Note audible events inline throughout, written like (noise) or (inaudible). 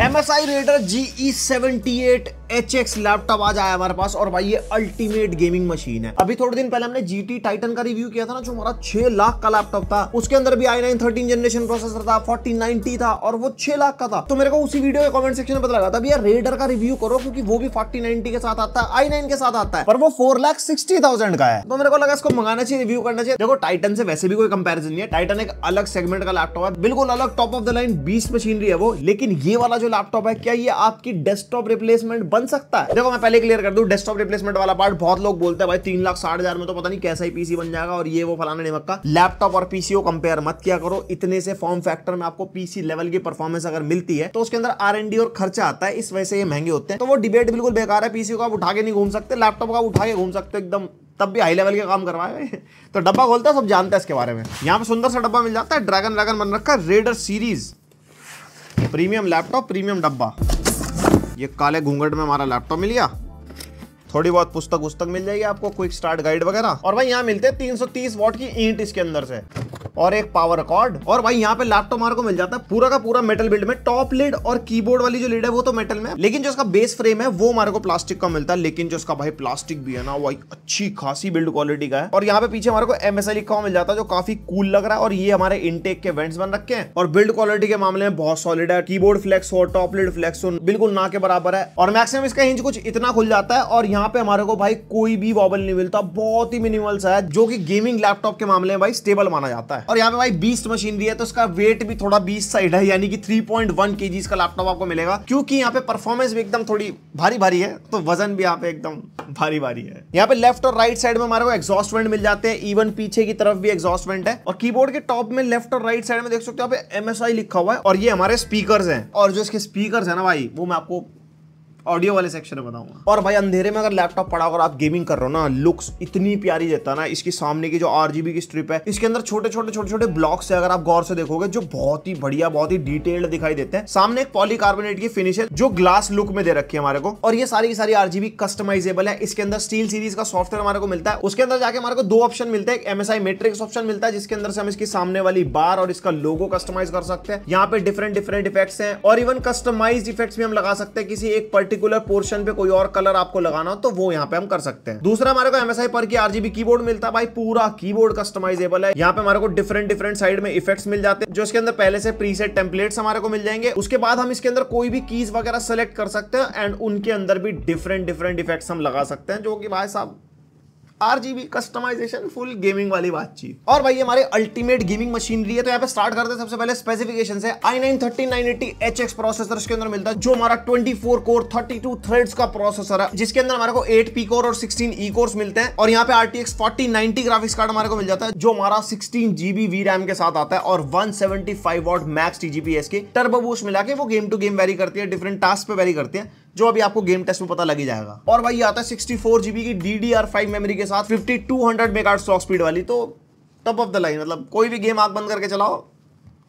M S I Raider G E seventy eight H X laptop आज आया हमारे पास और भाई ये अल्टीमेट गेमिंग मशीन है अभी थोड़े दिन पहले हमने जी टी टाइटन का रिव्यू किया था ना जो हमारा छह लाख का लैपटॉप था उसके अंदर भी I nine thirteen generation processor था फोर्टी नाइनटी था और वो छह लाख का था तो मेरे को उसी वीडियो के कमेंट सेक्शन में पता लगा था भैया रेडर का रिव्यू करो क्योंकि वो भी फोर्टी नाइनटी के साथ आता है आई नाइन के साथ आता है पर वो फोर लाख सिक्सटी थाउजेंड का है तो मेरे को लगा इसको मंगाना चाहिए रिव्यू करना चाहिए देखो टाइटन से वैसे भी कोई कंपेरिजन नहीं है टाइटन एक अलग सेगमेंट का लैपटॉप है बिल्कुल अलग टॉप ऑफ द लाइन बीस मशीनरी है वो लेकिन ये वाला जो लैपटॉप है क्या ये आपकी डेस्कटॉप रिप्लेसमेंट बन बन सकता है देखो मैं पहले क्लियर कर दू डेस्कटॉप रिप्लेसमेंट वाला पार्ट बहुत लोग बोलते हैं भाई तीन लाख साठ हजार में तो पता नहीं कैसा ही पीसी बन जाएगा और ये वो फलाना नहीं मक्का लैपटॉप और पीसी को कंपेयर मत किया करो इतने से फॉर्म फैक्टर में आपको पीसी लेवल की परफॉर्मेंस अगर मिलती है तो उसके अंदर आर और खर्चा आता है इस वजह से ये महंगे होते हैं तो वो डिबेट बिल्कुल बेकार है पीसी को आप उठा के नहीं घूम सकते लैपटॉप का उठा के घूम सकते एकदम तब भी हाई लेवल के काम करवाए (laughs) तो डब्बा खोलता है सब जानते हैं इसके बारे में यहाँ पे सुंदर सा डब्बा मिल जाता है ड्रैगन ड्रैगन बन रखा है Raider series premium laptop premium डब्बा ये काले घूंघट में हमारा लैपटॉप मिल गया थोड़ी बहुत पुस्तक पुस्तक मिल जाएगी आपको क्विक स्टार्ट गाइड वगैरह और भाई यहाँ मिलते हैं 330 वॉट की ईंट इसके अंदर से और एक पावर कॉर्ड और भाई यहाँ पे लैपटॉप हमारे को मिल जाता है पूरा का पूरा मेटल बिल्ड में टॉप लिड और कीबोर्ड वाली जो लिड है वो तो मेटल में लेकिन जो उसका बेस फ्रेम है वो हमारे को प्लास्टिक का मिलता है लेकिन जो उसका भाई प्लास्टिक भी है ना वो अच्छी खासी बिल्ड क्वालिटी का है और यहाँ पे पीछे हमारे को एम लिखा हुआ मिल जाता है जो काफी कूल लग रहा है और ये हमारे इनटेक के वेंट्स बन रखे हैं और बिल्ड क्वालिटी के मामले में बहुत सॉलिड है कीबोर्ड फ्लेक्स हो टॉप लिड फ्लेक्स हो बिल्कुल ना के बराबर है और मैक्सिमम इसका इंच कुछ इतना खुल जाता है और यहाँ पे हमारे को भाई कोई भी वॉबल नहीं मिलता बहुत ही मिनिमल सा है जो कि गेमिंग लैपटॉप के मामले में भाई स्टेबल माना जाता है और यहाँ पे भाई बीस्ट मशीन है तो इसका वेट भी थोड़ा बीस साइड है यानी कि थ्री पॉइंट वन के का लैपटॉप आपको मिलेगा क्योंकि यहाँ पे परफॉर्मेंस भी एकदम थोड़ी भारी भारी है तो वजन भी यहाँ पे एकदम भारी भारी है यहाँ पे लेफ्ट और राइट साइड में हमारे को एग्जॉस्ट वेंट मिल जाते हैं इवन पीछे की तरफ भी एग्जॉस्ट वेंट है और कीबोर्ड के टॉप में लेफ्ट और राइट साइड में देख सकते हो आप एम लिखा हुआ है और ये हमारे स्पीकर है और जो इसके स्पीकर है ना भाई वो मैं आपको ऑडियो वाले सेक्शन में बताऊंगा और भाई अंधेरे में अगर लैपटॉप पड़ा और आप गेमिंग कर रहे हो ना लुक्स इतनी प्यारी देता है ना इसकी सामने की जो आर की स्ट्रिप है इसके अंदर छोटे छोटे छोटे छोटे ब्लॉक्स है अगर आप गौर से देखोगे जो बहुत ही बढ़िया बहुत ही डिटेल्ड दिखाई देते हैं सामने एक पॉलीकार्बोनेट की फिनिश है जो ग्लास लुक में दे रखी है हमारे को और ये सारी की सारी आरजीबी कस्टमाइजेबल है इसके अंदर स्टील सीरीज का सॉफ्टवेयर हमारे को मिलता है उसके अंदर जाके हमारे को दो ऑप्शन मिलते हैं आई मेट्रिक्स ऑप्शन मिलता है जिसके अंदर से हम इसकी सामने वाली बार और इसका लोगो कस्टमाइज कर सकते हैं यहाँ पे डिफरेंट डिफरेंट इफेक्ट्स हैं और इवन कस्टमाइज इफेक्ट्स भी हम लगा सकते हैं किसी एक पर्टिकुलर पर्टिकुलर पोर्शन पे कोई और कलर आपको लगाना हो तो वो यहाँ पे हम कर सकते हैं दूसरा हमारे को एमएसआई पर की आरजीबी कीबोर्ड मिलता है भाई पूरा कीबोर्ड कस्टमाइजेबल है यहाँ पे हमारे को डिफरेंट डिफरेंट साइड में इफेक्ट्स मिल जाते हैं जो इसके अंदर पहले से प्रीसेट टेम्पलेट्स हमारे को मिल जाएंगे उसके बाद हम इसके अंदर कोई भी कीज वगैरह सेलेक्ट कर सकते हैं एंड उनके अंदर भी डिफरेंट डिफरेंट इफेक्ट्स हम लगा सकते हैं जो कि भाई साहब आरजीबी कस्टमाइजेशन फुल गेमिंग वाली बातचीत और भाई हमारे अल्टीमेट गेमिंग मशीनरी है तो यहाँ पे स्टार्ट करते हैं सबसे पहले स्पेसिफिकेशन से I nine thirty nine eighty H X processor के अंदर मिलता है जो हमारा twenty four core thirty two thread का प्रोसेसर है जिसके अंदर हमारे को एट पी कोर और सिक्सटीन ई कोर्स मिलते हैं और यहाँ पे R T X forty ninety graphics card हमारे को मिल जाता है जो हमारा सिक्सटीन जीबी वी रैम के साथ आता है और one seventy five watt max TGPs के टर्बो बूस्ट मिला के वो गेम टू गेम वेरी करती है डिफरेंट टास्क पे वेरी करती है जो अभी आपको गेम टेस्ट में पता लगी जाएगा और भाई आता है सिक्सटी फोर जीबी की D D R five memory के साथ fifty two hundred mega speed वाली तो टॉप ऑफ द लाइन मतलब कोई भी गेम आग बंद करके चलाओ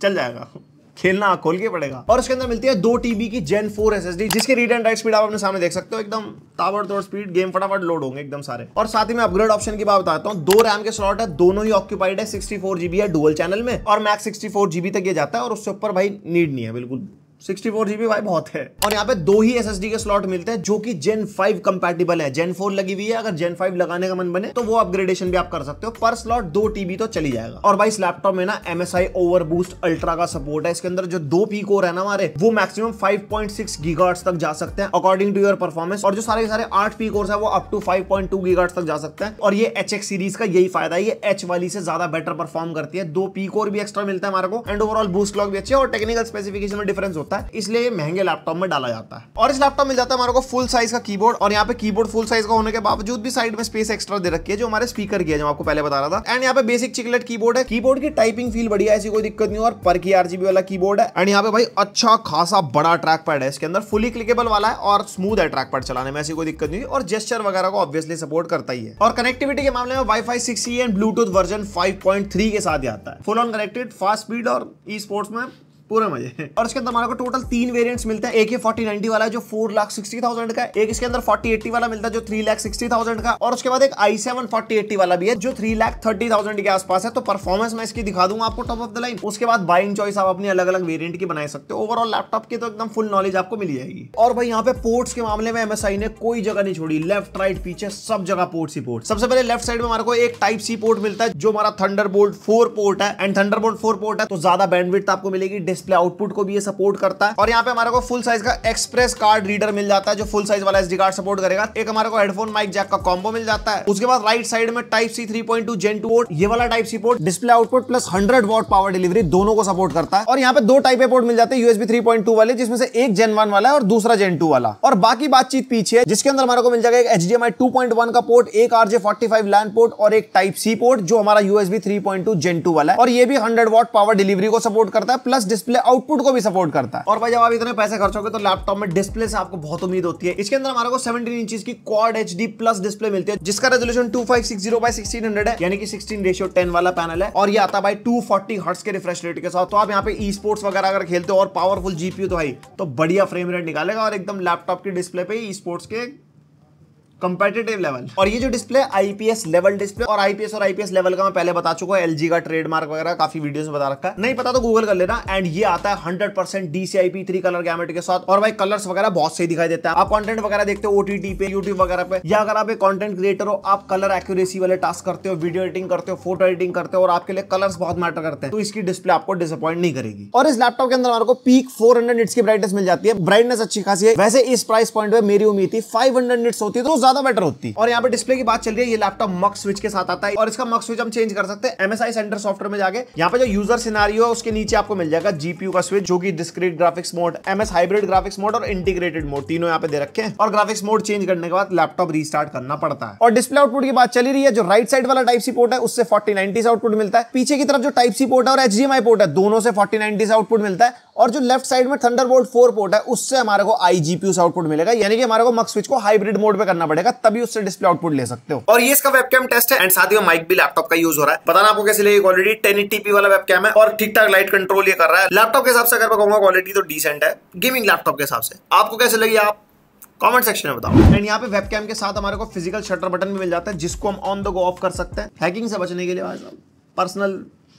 चल जाएगा (laughs) खेलना खोल के पड़ेगा और उसके अंदर मिलती है दो टीबी की जेन फोर एस जिसकी रीड एंड राइट स्पीड आप अपने सामने देख सकते हो एकदम ताबड़तोड़ स्पीड गेम फटाफट लोड होंगे एकदम सारे और साथ ही मैं अपग्रेड ऑप्शन की बात बताता हूँ दो रैम के स्लॉट है दोनों ही ऑक्यूपाइड है सिक्सटी फोर जीबी है डुअल चैनल में और मैक्स सिक्सटी फोर जीबी तक ये जाता है और उससे ऊपर भाई नीड नहीं है बिल्कुल सिक्सटी फोर जीबी भाई बहुत है और यहाँ पे दो ही एस के स्लॉट मिलते हैं जो कि जेन फाइव कंपेटेबल है जेन फोर लगी हुई है अगर जेन फाइव लगाने का मन बने तो वो अपग्रेडेशन भी आप कर सकते हो पर स्लॉट दो टीबी तो चली जाएगा और भाई इस लैपटॉप में ना M S I over boost ultra का सपोर्ट है इसके अंदर जो दो पी कोर है ना हमारे वो maximum five point six gigahertz तक जा सकते हैं अकॉर्डिंग टू योर परफॉर्मेंस और जो सारे सारे आठ पी कोर्स है वो up to five point two gigahertz तक जा सकते हैं और ये एच एक्स सीरीज का यही फायदा है ये एच वाली से ज्यादा बेटर परफॉर्म करती है दो पी कोर भी एक्स्ट्रा मिलता है हमारे को एंड ओवरऑल बूस्ट क्लॉक भी अच्छे और टेक्निकल स्पेसिफिकेशन में डिफरेंस होता है सकता है इसलिए महंगे लैपटॉप में डाला जाता है और इस लैपटॉप मिल जाता है हमारे को फुल साइज का कीबोर्ड और यहाँ पे कीबोर्ड फुल साइज का होने के बावजूद भी साइड में स्पेस एक्स्ट्रा दे रखी है जो हमारे स्पीकर की है जो आपको पहले बता रहा था एंड यहाँ पे बेसिक चिकलेट कीबोर्ड है कीबोर्ड की टाइपिंग फील बढ़िया ऐसी कोई दिक्कत नहीं और पर की आरजीबी वाला कीबोर्ड है एंड यहाँ पे भाई अच्छा खासा बड़ा ट्रैक पैड है इसके अंदर फुली क्लिकेबल वाला है और स्मूथ है ट्रैक पैड चलाने में ऐसी कोई दिक्कत नहीं और जेस्टर वगैरह को ऑब्वियसली सपोर्ट करता ही है और कनेक्टिविटी के मामले में wifi six and Bluetooth version 5.3 के साथ ही आता है full on connected fast speed और ई स्पोर्ट्स में पूरा मजे और इसके अंदर हमारे को टोटल तीन वेरिएंट्स मिलते हैं एक ही फोर्टी नाइनटी वाला जो फोर लाख सिक्सटी थाउजेंड का एक इसके अंदर फोर्टी एट्टी वाला मिलता है जो थ्री लाख सिक्सटी थाउजेंड का और उसके बाद एक आई सेवन फोर्टी एट्टी वाला भी है जो थ्री लाख थर्टी थाउजेंड के आसपास है तो परफॉर्मेंस मैं इसकी दिखा दूंगा आपको टॉप ऑफ द लाइन उसके बाद बाइंग चॉइस आप अपनी अलग अलग वेरियंट की बना सकते हो ओवरऑल लैपटॉप की तो एकदम फुल नॉलेज आपको मिल जाएगी और भाई यहाँ पे पोर्ट्स के मामले में एमएसआई ने कोई जगह नहीं छोड़ी लेफ्ट राइट पीछे सब जगह पोर्ट सी पोर्ट सबसे पहले लेफ्ट साइड में हमारे को एक टाइप सी पोर्ट मिलता है जो हमारा थंडर बोल्ट फोर पोर्ट है and Thunderbolt four port है तो ज्यादा बैंडविड्थ आपको मिलेगी डिस्प्ले आउटपुट को भी ये सपोर्ट करता है और यहाँ पे हमारे को फुल साइज का एक्सप्रेस कार्ड रीडर मिल जाता है जो फुल साइज वाला एसडी कार्ड सपोर्ट करेगा एक हमारे को हेडफोन माइक जैक का कॉम्बो मिल जाता है उसके बाद राइट साइड में type C three point two gen two ये वाला type C port display output plus hundred watt power delivery दोनों को सपोर्ट करता है और यहाँ पे दो टाइप ए पोर्ट मिल जाते हैं यूएसबी थ्री पॉइंट टू वाले जिसमें से एक जेन वन वाला है और दूसरा जेन टू वाला और बाकी बातचीत पीछे है जिसके अंदर हमारे को मिल जाएगा एक H D M I two point one का पोर्ट एक RJ forty five LAN port और एक टाइप सी पोर्ट जो हमारा USB three point two gen two वाला है और ये भी हंड्रेड वॉट पावर डिलीवरी को सपोर्ट करता है प्लस डिस्प्ले आउटपुट को भी सपोर्ट करता है और भाई जब आप इतने पैसे खर्चोगे तो लैपटॉप में डिस्प्ले से आपको बहुत उम्मीद होती है इसके अंदर हमारे को सेवेंटीन इंच की क्वाड एच प्लस डिस्प्ले मिलती है जिसका resolution two five six zero by sixteen hundred है यानी कि सिक्सटीन रेशियो टेन वाला पैनल है और ये आता भाई टू फोर्टी हर्ट्स के रिफ्रेश रेट के साथ तो आप यहाँ पे ई स्पोर्ट्स वगैरह अगर खेलते हो और पावरफुल जीपीयू तो भाई तो बढ़िया फ्रेम रेट निकालेगा और एकदम लैपटॉप की डिस्प्ले पे ई स्पोर्ट्स के कंपेटेटिव लेवल और ये जो डिस्प्ले आईपीएस लेवल डिस्प्ले और आईपीएस और आईपीएस लेवल का मैं पहले बता चुका हूँ एलजी का ट्रेडमार्क वगैरह काफी वीडियोस में बता रखा है नहीं पता तो गूगल कर लेना एंड ये आता है hundred percent DCIP three colour gamut के साथ और भाई कलर्स वगैरह बहुत सही दिखाई देता है आप कॉन्टेंट वगैरह देखते हो ओटीटी पे यूट्यूब वगैरह पे या अगर आप एक कॉन्टेंट क्रिएटर हो आप कलर एक्यूरेसी वाले टास्क करते हो वीडियो एडिटिंग करते हो फोटो एडिटिंग करते हो और आपके लिए कलर्स बहुत मैटर करते हैं तो इसकी डिस्प्ले आपको डिसअपॉइंट नहीं करेगी और इस लैपटॉप के अंदर हमारे को पीक फोर हंड्रेड की ब्राइटनेस मिल जाती है ब्राइटनेस अच्छी खासी है वैसे इस प्राइस पॉइंट पर मेरी उम्मीद थी फाइव हंड्रेड होती है तो ज्यादा बेटर होती है और यहाँ पे डिस्प्ले की बात चल रही है ये लैपटॉप मक स्विच के साथ आता है और इसका मक स्विच हम चेंज कर सकते हैं एमएसआई सेंटर सॉफ्टवेयर में जाके यहाँ पे जो यूजर सिनारी है उसके नीचे आपको मिल जाएगा जीपीयू का स्विच जो की discrete graphics mode MS hybrid graphics mode और इंटीग्रेटेड मोड तीनों यहाँ पे दे रखे हैं और ग्राफिक्स मोड चेंज करने के बाद लैपटॉप रीस्टार्ट करना पड़ता है और डिस्प्ले आउटपुट की बात चली रही है जो राइट साइड वाला टाइप सी पोर्ट है उससे फोर्टी नाइनटी आउटपुट मिलता है पीछे की तरफ जो टाइप सी पोर्ट है और एच पोर्ट है दोनों से फोर्टी नाइनटी आउटपुट मिलता है और जो लेफ्ट साइड में थंडरबोल्ट फोर पोर्ट है उससे हमारे को आईजीपीयू से आउटपुट मिलेगा यानी कि हमारे को मक स्विच को हाइब्रिड मोड पे करना पड़ेगा तभी उससे डिस्प्ले आउटपुट ले सकते हो और ये इसका वेबकैम टेस्ट है एंड साथ ही माइक भी लैपटॉप का यूज हो रहा है पता ना आपको कैसे लगेगा ऑलरेडी टेन एटीपी वाला वेबकैम है और ठीक ठाक लाइट कंट्रोल ये कर रहा है लैपटॉप के हिसाब से अगर मैं कहूंगा क्वालिटी तो डिसेंट है गेमिंग लैपटॉप के हिसाब से आपको कैसे लगी आप कमेंट सेक्शन में बताओ एंड यहाँ पे वेबकैम के साथ हमारे को फिजिकल शटर बटन भी मिल जाता है जिसको हम ऑन द गो ऑफ कर सकते हैं हैकिंग से बचने के लिए पर्सनल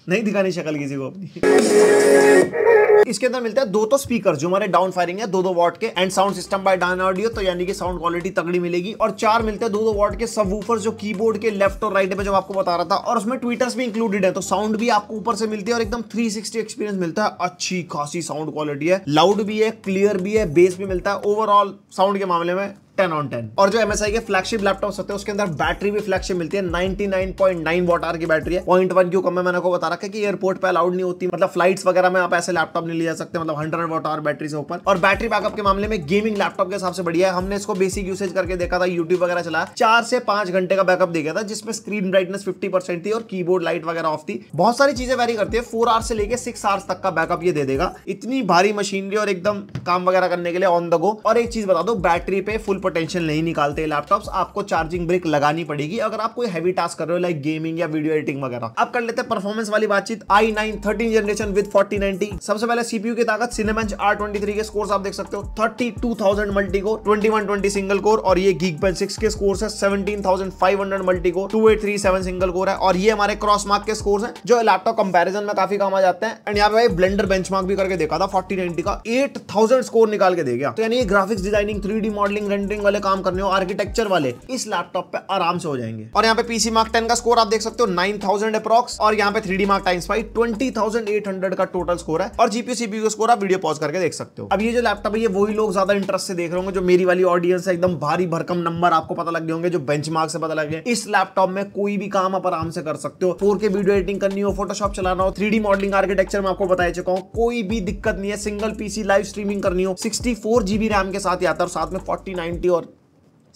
नहीं दिखानी शक्ल किसी को अपनी इसके अंदर मिलता है दो तो स्पीकर जो हमारे डाउन फायरिंग है दो दो वॉट के and sound system by Dynaudio तो यानी कि साउंड क्वालिटी तगड़ी मिलेगी और चार मिलते हैं दो दो वॉट के सब वूफर जो कीबोर्ड के लेफ्ट और राइट पे जो आपको बता रहा था और उसमें ट्विटर्स भी इंक्लूडेड है तो साउंड भी आपको ऊपर से मिलती है और एकदम थ्री एक्सपीरियंस मिलता है अच्छी खासी साउंड क्वालिटी है लाउड भी है क्लियर भी है बेस भी मिलता है ओवरऑल साउंड के मामले में टेन ऑन टेन और जो MSI के फ्लैगशिप लैपटॉप होते हैं उसके अंदर बैटरी भी फ्लैगशिप मिलती है 99.9 वॉट आर की बैटरी है पॉइंट वन क्यों कम है मैंने बता रखा है कि एयरपोर्ट पे अलाउड नहीं होती मतलब फ्लाइट्स वगैरह में आप ऐसे लैपटॉप नहीं ले जा सकते मतलब हंड्रेड वॉट आर बैटरी से ऊपर और बैटरी बैकअप के मामले में गेमिंग लैपटॉप के हिसाब से बढ़िया है हमने इसको बेसिक यूसेज करके देखा था यूट्यूब वगैरह चला चार से पांच घंटे का बैकअप देखा था जिसमें स्क्रीन ब्राइटनेस फिफ्टी थी और कीबोर्ड लाइट वगैरह ऑफ थी बहुत सारी चीजें वेरी करती है फोर आवर्स से लेकर सिक्स आवर्स तक का बैकअप ये दे देगा इतनी भारी मशीनरी और एकदम काम वगैरह करने के लिए ऑन द गो और एक चीज बता दो बैटरी पे फुल सुपर टेंशन नहीं निकालते हैं लैपटॉप्स आपको चार्जिंग ब्रेक लगानी पड़ेगी अगर आप कोई हैवी टास्क कर रहे हो लाइक गेमिंग या वीडियो एडिटिंग वगैरह अब कर लेते हैं परफॉर्मेंस वाली बातचीत I nine thirteen generation with forty ninety सबसे पहले सीपीयू की ताकत सिनेमेंच आर ट्वेंटी थ्री के स्कोर आप देख सकते हो thirty two thousand multi core twenty one twenty single core और ये गीक पेन सिक्स के स्कोर है seventeen thousand five hundred multi core two eight three seven single core है और ये हमारे क्रॉस मार्क के स्कोर है जो लैपटॉप कंपेरिजन में काफी काम आ जाते हैं एंड यहाँ पे ब्लेंडर बेंच भी करके देखा था फोर्टी नाइनटी का एट थाउजेंड स्कोर निकाल के दे गया तो यानी graphics designing three modelling rendering computing वाले काम करने हो आर्किटेक्चर वाले इस लैपटॉप पे आराम से हो जाएंगे और यहाँ पे पीसी मार्क टेन का स्कोर आप देख सकते हो नाइन थाउजेंड अप्रॉक्स और यहाँ पे three D Mark times five twenty thousand eight hundred का टोटल स्कोर है और जीपीयू सीपी का स्कोर आप वीडियो पॉज करके देख सकते हो अब ये जो लैपटॉप है ये वही लोग ज्यादा इंटरेस्ट से देख रहे होंगे जो मेरी वाली ऑडियंस है एकदम भारी भरकम नंबर आपको पता लग गए होंगे जो बेंच से पता लग गए इस लैपटॉप में कोई भी काम आप आराम से कर सकते हो फोर वीडियो एडिटिंग करनी हो फोटोशॉप चलाना हो थ्री मॉडलिंग आर्किटेक्चर में आपको बताया चुका हूँ कोई भी दिक्कत नहीं है सिंगल पीसी लाइव स्ट्रीमिंग करनी हो सिक्सटी फोर जीबी रैम के साथ ही आता है और साथ में फोर्टी नाइन क्वालिटी और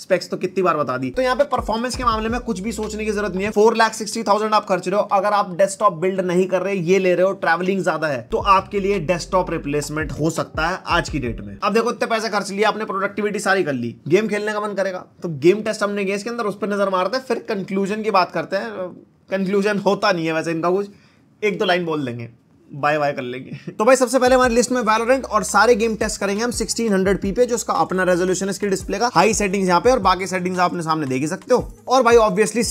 स्पेक्स तो कितनी बार बता दी तो यहाँ पे परफॉर्मेंस के मामले में कुछ भी सोचने की जरूरत नहीं है फोर लाख सिक्सटी थाउजेंड आप खर्च रहे हो अगर आप डेस्कटॉप बिल्ड नहीं कर रहे ये ले रहे हो ट्रैवलिंग ज्यादा है तो आपके लिए डेस्कटॉप रिप्लेसमेंट हो सकता है आज की डेट में अब देखो इतने पैसे खर्च लिया आपने प्रोडक्टिविटी सारी कर ली गेम खेलने का मन करेगा तो गेम टेस्ट हमने गए इसके अंदर उस पर नजर मारते हैं फिर कंक्लूजन की बात करते हैं कंक्लूजन होता नहीं है वैसे इनका कुछ एक दो लाइन बोल देंगे बाय बाय कर लेंगे तो भाई सबसे पहले हमारी लिस्ट में वैलोरेंट और सारे गेम टेस्ट करेंगे हम पी पे जो उसका अपना रेजोल्यूशन है इसके डिस्प्ले का हाई सेटिंग्स यहाँ पे और बाकी सेटिंग्स आपने सामने देख ही सकते हो और भाई ऑब्वियसली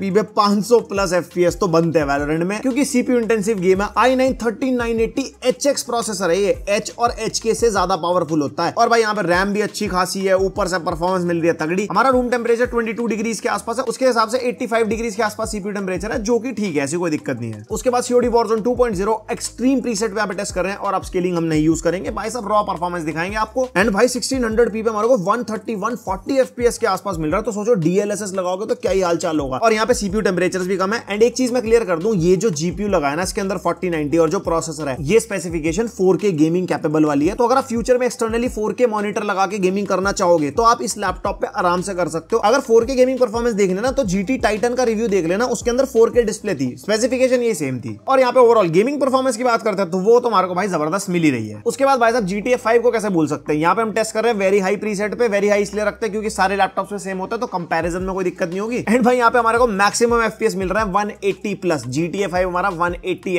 पी पे 500 प्लस एफपीएस तो बनते हैं वैलोरेंट में क्योंकि सीपी इंटेंसिव गेम है I nine thirty nine eighty H X processor है ये एच और एच के से ज्यादा पावरफुल होता है और भाई यहाँ पे रैम भी अच्छी खासी है ऊपर से परफॉर्मेंस मिल रही है तगड़ी हमारा रूम टेम्परेचर 22 डिग्रीज के आसपास है उसके हिसाब से 85 डिग्रीज के आसपास सीपी टेम्परेचर है जो कि ठीक है ऐसी कोई दिक्कत नहीं है उसके बाद सीओडी वॉर्जन 2.0 एक्सट्रीम प्रीसेट पे आप टेस्ट कर रहे हैं और आप स्केलिंग हम नहीं यूज करेंगे भाई साहब रॉ परफॉर्मेंस दिखाएंगे आपको एंड भाई 1600 पी पे हमारे को 130 140 एफपीएस के आसपास मिल रहा है तो सोचो डीएलएसएस लगाओगे तो क्या ही हालचाल होगा और यहाँ पे सीपीयू टेम्परेचर भी कम है एंड एक चीज मैं क्लियर कर दूं ये जो जीपीयू लगा है ना इसके अंदर फोर्टी नाइनटी और जो प्रोसेसर है ये स्पेसिफिकेशन 4K गेमिंग कैपेबल वाली है तो अगर आप फ्यूचर में एक्सटर्नली 4K मॉनिटर लगा के गेमिंग करना चाहोगे तो आप इस लैपटॉप पे आराम से कर सकते हो अगर 4K गेमिंग परफॉर्मेंस देख लेना तो जीटी टाइटन का रिव्यू देख लेना उसके अंदर 4K डिस्प्ले थी स्पेसिफिकेशन ये सेम थी और यहाँ पे ओवरऑल गेमिंग परफॉर्मेंस की बात करते हैं तो वो हमारे को भाई जबरदस्त मिली रही है उसके बाद भाई साहब जी टी को कैसे बोल सकते हैं यहाँ पे हम टेस्ट कर रहे हैं वेरी हाई प्रीसेट पे वेरी हाई इसलिए रखते हैं क्योंकि सारे लैपटॉप में सेम होता है तो कंपेरिजन में कोई दिक्कत नहीं होगी एंड भाई यहाँ पे हमारे को मैक्सिमम एफपीएस मिल रहा है one eighty plus G T हमारा वन एट्टी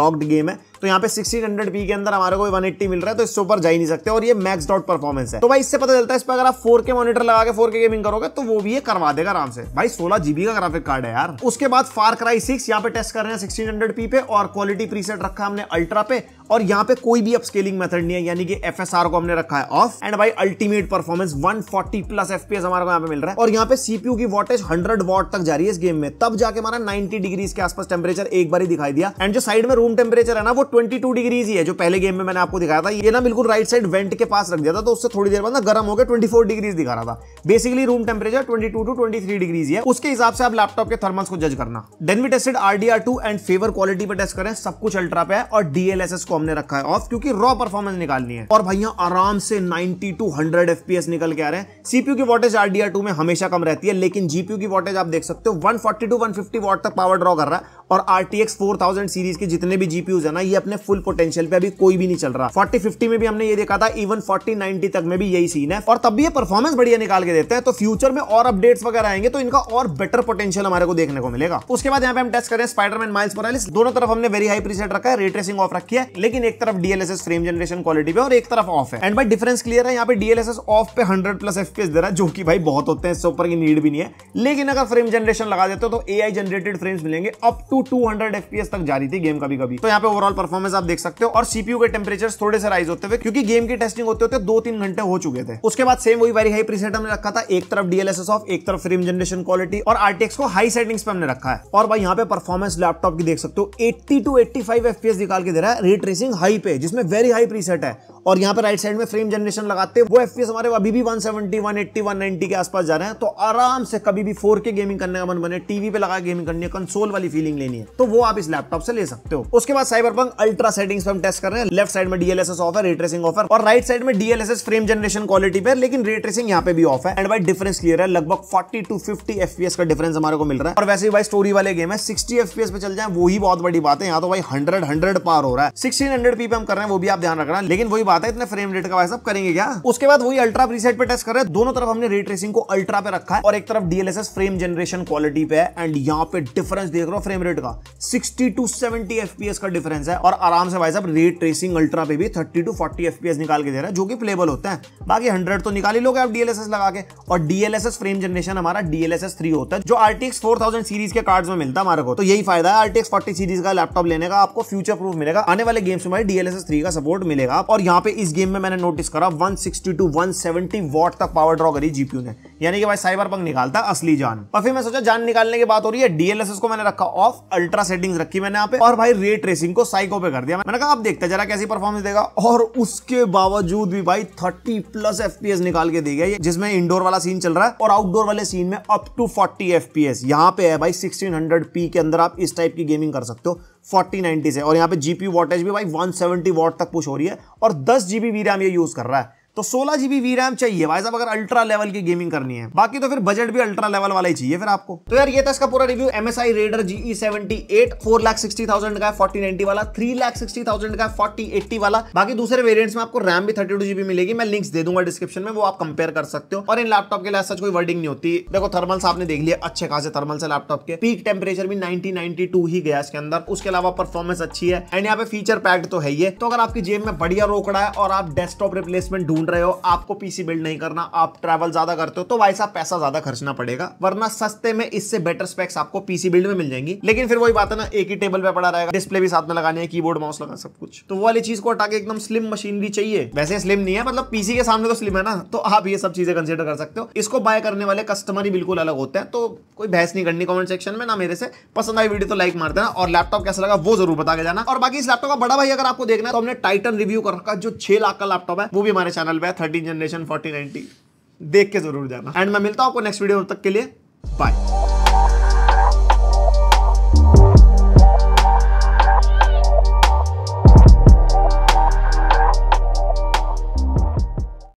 लॉक्ड गेम है तो यहाँ पे सिक्सटीन हंड्रेड के अंदर हमारे को वन एट्टी मिल रहा है तो इससे ऊपर जा ही नहीं सकते और ये मैक्स डॉट परफॉर्मेंस है तो भाई इससे पता चलता है इस पर अगर आप फोर के मॉनिटर लगा के फोर के गेमिंग करोगे तो वो भी ये करवा देगा आराम से भाई सोलह जीबी का ग्राफिक कार्ड है यार उसके बाद फार क्राई सिक्स यहाँ पे टेस्ट कर रहे हैं सिक्सटीन हंड्रेड पी पे और क्वालिटी प्रीसेट रखा हमने अल्ट्रा पे और यहाँ पे कोई भी अपस्केलिंग मेथड नहीं है यानी कि एफ को हमने रखा है ऑफ एंड भाई अल्टीमेट परफॉर्मेंस 140 प्लस एफ हमारे को यहाँ पे मिल रहा है और यहाँ पे सीपीयू की वोटेज 100 वॉट तक जा रही है इस गेम में तब जाके हमारा 90 डिग्रीज के आसपास टेम्परेचर एक बार ही दिखाई दिया एंड जो साइड में रूम टेम्परेचर है ना वो ट्वेंटी डिग्रीज ही है जो पहले गेम में मैंने आपको दिखाया था ये ना बिल्कुल राइट साइड वेंट के पास रख दिया था तो उससे थोड़ी देर बाद ना गर्म होकर ट्वेंटी डिग्रीज दिखा रहा था basically room temperature twenty two to twenty degrees है उसके हिसाब से आप लैपटॉप के थर्मल्स को जज करना then tested RDR and favour quality पर टेस्ट करें सब कुछ अल्ट्रा पे है और डीएलएसएस को हमने रखा है ऑफ क्योंकि रॉ परफॉर्मेंस निकालनी है और भैया आराम से 90 टू 100 एफपीएस निकल के आ रहे हैं सीपीयू की वोटेज आर टू में हमेशा कम रहती है लेकिन जीपीयू की वोटेज आप देख सकते हो 140 टू 150 वॉट तक पावर ड्रॉ कर रहा है और आरटीएक्स 4000 सीरीज के जितने भी जीपीयूज है ना ये अपने फुल पोटेंशियल पे अभी कोई भी नहीं चल रहा 40 50 में भी हमने ये देखा था इवन 40 90 तक में भी यही सीन है और तब भी ये परफॉर्मेंस बढ़िया निकाल के देते हैं तो फ्यूचर में और अपडेट्स वगैरह आएंगे तो इनका और बेटर पोटेंशियल हमारे को देखने को मिलेगा उसके बाद यहाँ पे हम टेस्ट करें स्पाइडरमैन माइल्स मोरालिस दोनों तरफ हमने वेरी हाई प्रीसेट रखा है रेट्रेसिंग ऑफ रखी है लेकिन एक तरफ डीएलएसएस फ्रेम जनरेशन क्वालिटी पे और एक तरफ ऑफ है एंड भाई डिफरेंस क्लियर है यहाँ पे डीएलएसएस ऑफ पे 100 प्लस एफपीएस दे रहा है जो कि भाई बहुत होते हैं इससे ऊपर की नीड भी नहीं है लेकिन अगर फ्रेम जनरेशन लगा देते हो तो एआई जनरेटेड फ्रेम्स मिलेंगे अप टू 200 एफपीएस तक जा रही थी गेम कभी कभी तो यहाँ पे ओवरऑल परफॉर्मेंस आप देख सकते हो और सीपीयू के टेम्परेचर थोड़े से राइज होते हुए क्योंकि गेम की टेस्टिंग होते होते दो तीन घंटे हो चुके थे उसके बाद सेम वही वेरी हाई प्रीसेट हमने रखा था एक तरफ डीएलएसएस ऑफ एक तरफ फ्रेम जनरेशन क्वालिटी और आरटीएक्स को हाई सेटिंग्स पे हमने रखा है और भाई यहाँ पे परफॉर्मेंस लैपटॉप की देख सकते हो eighty to eighty five FPS निकाल के दे रहा है रेट फेसिंग हाई पे जिसमें वेरी हाई प्रीसेट है और यहाँ पे राइट साइड में फ्रेम जनरेशन लगाते हैं वो एफ हमारे अभी भी 170, 180, 190 के आसपास जा रहे हैं तो आराम से कभी भी 4K गेमिंग करने का मन बने टीवी पे लगा गेमिंग करनी है कंसोल वाली फीलिंग लेनी है तो वो आप इस लैपटॉप से ले सकते हो उसके बाद साइबर पंक अल्ट्रा सेटिंग्स पे हम टेस्ट कर रहे हैं लेफ्ट साइड में डीएलएसएस ऑफर रेट्रेसिंग ऑफर और राइट साइड में डीएलएसएस फ्रेम जनरेशन क्वालिटी पर लेकिन रेट्रेसिंग यहाँ पे भी ऑफ है एंड बाई डिफरेंस क्लियर है लगभग फोर्टी टू फिफ्टी एफपीएस का डिफरेंस हमारे को मिल रहा है और वैसे भी भाई स्टोरी वाले गेम है सिक्सटी एफपीएस पे चल जाए वही बहुत बड़ी बात है यहाँ तो भाई हंड्रेड हंड्रेड पार हो रहा है सिक्सटीन हंड्रेड पी पे हम कर रहे हैं वो भी आप ध्यान रख रहे हैं लेकिन वही बात आता है इतने फ्रेम रेट का भाई करेंगे क्या उसके बाद वही अल्ट्रा प्रीसेट पे टेस्ट कर रहे हैं दोनों तरफ हमने रेट्रेसिंग को अल्ट्रा पे रखा है और एक तरफ डीएलएसएस फ्रेम जनरेशन क्वालिटी पे है एंड यहाँ पे डिफरेंस देख रहे हो फ्रेम रेट का सिक्सटी टू सेवेंटी एफपीएस का डिफरेंस है और आराम से भाई साहब रेट ट्रेसिंग अल्ट्रा पे भी थर्टी टू फोर्टी एफपीएस निकाल के दे रहे हैं जो कि प्लेबल होता है बाकी हंड्रेड तो निकाल ही लोगे आप डीएलएसएस लगा के और डीएलएसएस फ्रेम जनरेशन हमारा डीएलएसएस थ्री होता है जो आरटीएक्स फोर सीरीज के कार्ड में मिलता है हमारे को तो यही फायदा है आरटीएक्स फोर्टी सीरीज का लैपटॉप लेने का आपको फ्यूचर प्रूफ मिलेगा आने वाले गेम्स में डीएलएसएस थ्री का सपोर्ट मिलेगा और यहाँ पे पे इस गेम में मैंने नोटिस करा 160 टू 170 वॉट तक पावर ड्रॉ करी जीपीयू ने यानी कि भाई साइबर पंग निकालता असली जान और फिर मैं सोचा जान निकालने की बात हो रही है डीएलएसएस को मैंने रखा ऑफ अल्ट्रा सेटिंग्स रखी मैंने यहाँ पे और भाई रे ट्रेसिंग को साइको पे कर दिया मैंने कहा आप देखते जरा कैसी परफॉर्मेंस देगा और उसके बावजूद भी भाई थर्टी प्लस एफ निकाल के दे गया जिसमें इंडोर वाला सीन चल रहा है और आउटडोर वाले सीन में up to forty F P पे है भाई सिक्सटीन के अंदर आप इस टाइप की गेमिंग कर सकते हो फोर्टी नाइनटी से और यहाँ पे जीपी वोटेज भी भाई वन सेवेंटी तक पुश हो रही है और दस जी बी रैम ये यूज कर रहा है तो सोलह जीबी वी रैम चाहिए भाई साहब अगर अल्ट्रा लेवल की गेमिंग करनी है बाकी तो फिर बजट भी अल्ट्रा लेवल वाला ही चाहिए फिर आपको तो यार ये था इसका पूरा review M S I Raider GE seventy eight four lakh sixty thousand का फोर्टी नाइनटी वाला थ्री लाख सिक्सटी थाउजेंड का फोर्टी एट्टी वाला बाकी दूसरे वेरियंट्स में आपको रैम भी थर्टी टू जीबी मिलेगी मैं लिंक्स दे दूंगा डिस्क्रिप्शन में वो आप कंपेयर कर सकते हो और इन लैपटॉप के लिए सच कोई वर्डिंग नहीं होती देखो थर्मल्स आपने देख लिया अच्छे खासे थर्मल्स है लैपटॉप के पीक टेम्परेचर भी नाइनटी नाइनटी टू ही गया इसके अंदर उसके अलावा परफॉर्मेंस अच्छी है एंड यहाँ पे फीचर पैक्ड तो है ये तो अगर आपकी जेब में बढ़िया रोकड़ा है और आप डेस्कटॉप रिप्लेसमेंट ढूंढ रहे हो आपको पीसी बिल्ड नहीं करना आप ट्रैवल ज़्यादा करते हो तो भाई साहब पैसा ज़्यादा खर्चना पड़ेगा वरना सस्ते में इससे बेटर स्पेक्स आपको पीसी बिल्ड में मिल जाएंगी लेकिन फिर वही बात है ना एक ही टेबल पे पड़ा रहेगा डिस्प्ले भी साथ में लगाने की बोर्ड माउस लगा सब कुछ तो वाली चीज़ को हटा के एकदम स्लिम मशीनरी चाहिए वैसे स्लिम नहीं है मतलब पीसी के सामने तो स्लिम है ना तो आप ये सब चीज़ें कंसिडर कर सकते हो इसको बाय करने वाले कस्टमर ही बिल्कुल अलग होते हैं तो कोई बहस नहीं करनी कमेंट सेक्शन में ना मेरे से पसंद आई वीडियो तो लाइक मार देना और लैपटॉप कैसा लगा वो जरूर बता के जाना और बाकी इस लैपटॉप का बड़ा भाई अगर आपको देखना है तो हमने टाइटन रिव्यू कर रखा जो छह लाख का लैपटॉप है वो भी हमारे चैनल ट्वेल्व है थर्टीन जनरेशन फोर्टी नाइनटी देख के जरूर जाना एंड मैं मिलता हूँ आपको नेक्स्ट वीडियो तक के लिए बाय